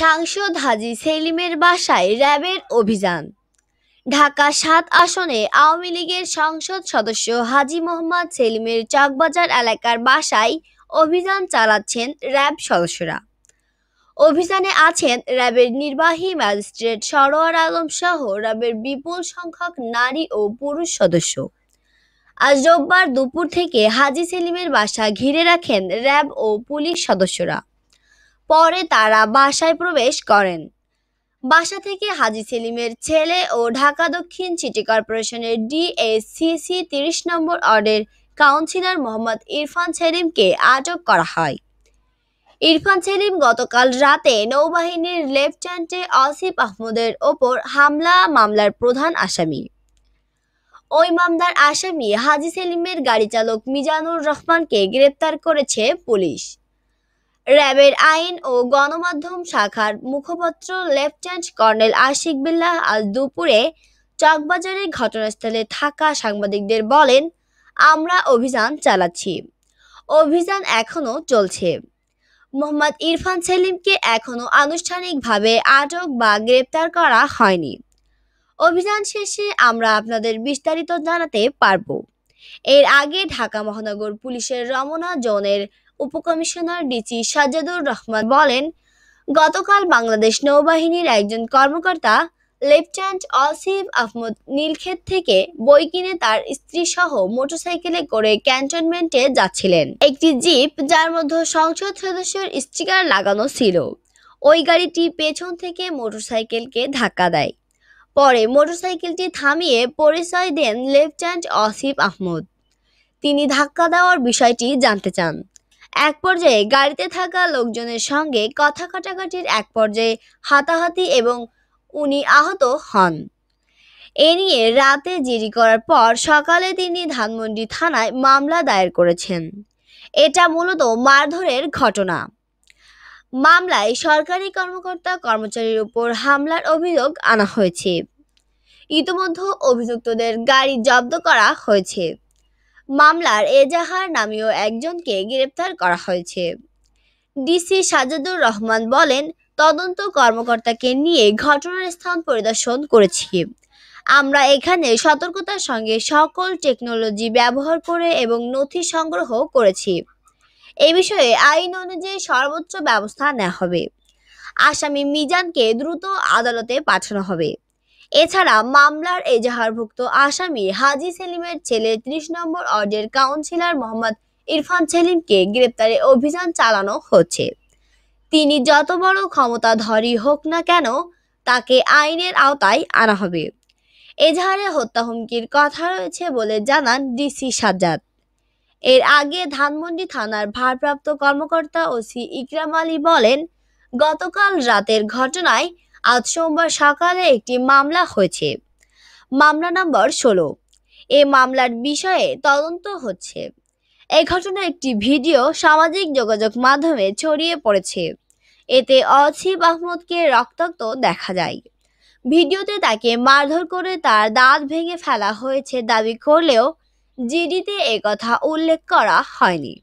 সাংসদ হাজি সেলিমের বাসায় র্যাবের অভিযান ঢাকা সাত আসনে আওয়ামী লীগের সংসদ সদস্য হাজি মোহাম্মদ সেলিমের চকবাজার এলাকার বাসায় অভিযান চালাচ্ছেন র্যাব সদস্যরা অভিযানে আছেন র্যাবের নির্বাহী ম্যাজিস্ট্রেট সরোয়ার আলম সহ র্যাবের বিপুল সংখ্যক নারী ও পুরুষ সদস্য আজ রোববার দুপুর থেকে হাজি সেলিমের বাসা ঘিরে রাখেন র্যাব ও পুলিশ সদস্যরা পরে তারা বাসায় প্রবেশ করেন বাসা থেকে হাজি সেলিমের ছেলে ও ঢাকা দক্ষিণ সিটি কর্পোরেশনের ডিএসসিসি তিরিশ নম্বর অর্ডের কাউন্সিলর মোহাম্মদ ইরফান সেলিমকে আটক করা হয় ইরফান সেলিম গতকাল রাতে নৌবাহিনীর লেফটেন্যান্টে আসিফ আহমদের ওপর হামলা মামলার প্রধান আসামি ওই মামলার আসামি হাজি সেলিমের গাড়ি চালক মিজানুর রহমানকে গ্রেপ্তার করেছে পুলিশ র্যাবের আইন ও গণমাধ্যম শাখার মুখপাত্র লেফটেন্যান্ট কর্নেল আশিক বিল্লাহ আজ দুপুরে চকবাজারের ঘটনাস্থলে থাকা সাংবাদিকদের বলেন আমরা অভিযান চালাচ্ছি অভিযান এখনও চলছে মোহাম্মদ ইরফান সেলিমকে এখনও আনুষ্ঠানিকভাবে আটক বা গ্রেপ্তার করা হয়নি অভিযান শেষে আমরা আপনাদের বিস্তারিত জানাতে পারব এর আগে ঢাকা মহানগর পুলিশের রমনা জোনের উপকমিশনার ডিসি সাজ্জাদুর রহমান বলেন গতকাল বাংলাদেশ নৌবাহিনীর একজন কর্মকর্তা লেফটেন্যান্ট অসিফ আহমদ নীলক্ষেত থেকে বই কিনে তার স্ত্রী সহ মোটরসাইকেলে করে ক্যান্টনমেন্টে যাচ্ছিলেন একটি জিপ যার মধ্যে সংসদ সদস্যের স্টিকার লাগানো ছিল ওই গাড়িটি পেছন থেকে মোটরসাইকেলকে ধাক্কা দেয় পরে মোটরসাইকেলটি থামিয়ে পরিচয় দেন লেফটেন্যান্ট অসিফ আহমদ তিনি ধাক্কা দেওয়ার বিষয়টি জানতে চান এক পর্যায়ে গাড়িতে থাকা লোকজনের সঙ্গে কথা কাটাকাটির এক পর্যায়ে হাতাহাতি এবং উনি আহত হন এ নিয়ে রাতে জিরি করার পর সকালে তিনি ধানমন্ডি থানায় মামলা দায়ের করেছেন এটা মূলত মারধরের ঘটনা মামলায় সরকারি কর্মকর্তা কর্মচারীর উপর হামলার অভিযোগ আনা হয়েছে ইতিমধ্যে অভিযুক্তদের গাড়ি জব্দ করা হয়েছে মামলার এজাহার নামীয় একজনকে গ্রেপ্তার করা হয়েছে ডিসি সাজাদুর রহমান বলেন তদন্ত কর্মকর্তাকে নিয়ে ঘটনার স্থান পরিদর্শন করেছি আমরা এখানে সতর্কতার সঙ্গে সকল টেকনোলজি ব্যবহার করে এবং নথি সংগ্রহ করেছি এ বিষয়ে আইন অনুযায়ী সর্বোচ্চ ব্যবস্থা নেওয়া হবে আসামি মিজানকে দ্রুত আদালতে পাঠানো হবে এছাড়া মামলার এজাহারভুক্ত আসামি হাজি সেলিমের ছেলে ত্রিশ নম্বর অর্ডের কাউন্সিলর মোহাম্মদ ইরফান সেলিমকে গ্রেপ্তারে অভিযান চালানো হচ্ছে তিনি যত বড় ক্ষমতাধরী হোক না কেন তাকে আইনের আওতায় আনা হবে এজাহারে হত্যা হুমকির কথা রয়েছে বলে জানান ডিসি সাজ্জাদ এর আগে ধানমন্ডি থানার ভারপ্রাপ্ত কর্মকর্তা ওসি ইকরাম আলী বলেন গতকাল রাতের ঘটনায় আজ সোমবার সকালে একটি মামলা হয়েছে মামলা নম্বর ষোলো এ মামলার বিষয়ে তদন্ত হচ্ছে এ ঘটনা একটি ভিডিও সামাজিক যোগাযোগ মাধ্যমে ছড়িয়ে পড়েছে এতে অসিফ আহমদকে রক্তাক্ত দেখা যায় ভিডিওতে তাকে মারধর করে তার দাঁত ভেঙে ফেলা হয়েছে দাবি করলেও জিডিতে কথা উল্লেখ করা হয়নি